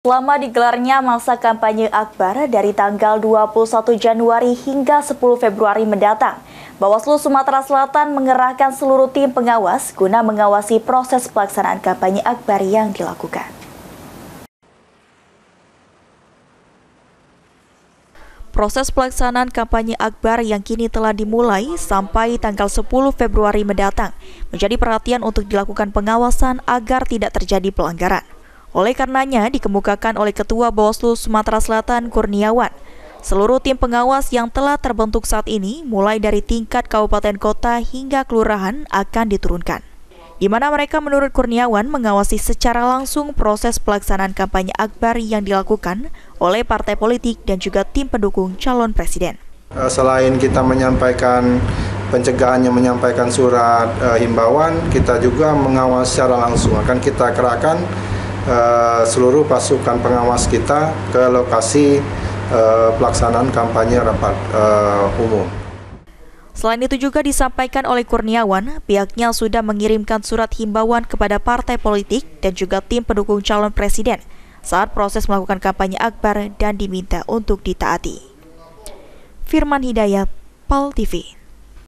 Selama digelarnya masa kampanye Akbar dari tanggal 21 Januari hingga 10 Februari mendatang, Bawaslu Sumatera Selatan mengerahkan seluruh tim pengawas guna mengawasi proses pelaksanaan kampanye Akbar yang dilakukan. Proses pelaksanaan kampanye Akbar yang kini telah dimulai sampai tanggal 10 Februari mendatang menjadi perhatian untuk dilakukan pengawasan agar tidak terjadi pelanggaran. Oleh karenanya dikemukakan oleh Ketua Bawaslu Sumatera Selatan Kurniawan, seluruh tim pengawas yang telah terbentuk saat ini mulai dari tingkat kabupaten kota hingga kelurahan akan diturunkan. Di mana mereka menurut Kurniawan mengawasi secara langsung proses pelaksanaan kampanye akbar yang dilakukan oleh partai politik dan juga tim pendukung calon presiden. Eh, selain kita menyampaikan pencegahannya menyampaikan surat e, himbauan, kita juga mengawasi secara langsung. Akan kita kerahkan Eh, seluruh pasukan pengawas kita ke lokasi eh, pelaksanaan kampanye rapat eh, umum. Selain itu juga disampaikan oleh Kurniawan, pihaknya sudah mengirimkan surat himbauan kepada partai politik dan juga tim pendukung calon presiden saat proses melakukan kampanye akbar dan diminta untuk ditaati. Firman Hidayat, Pal TV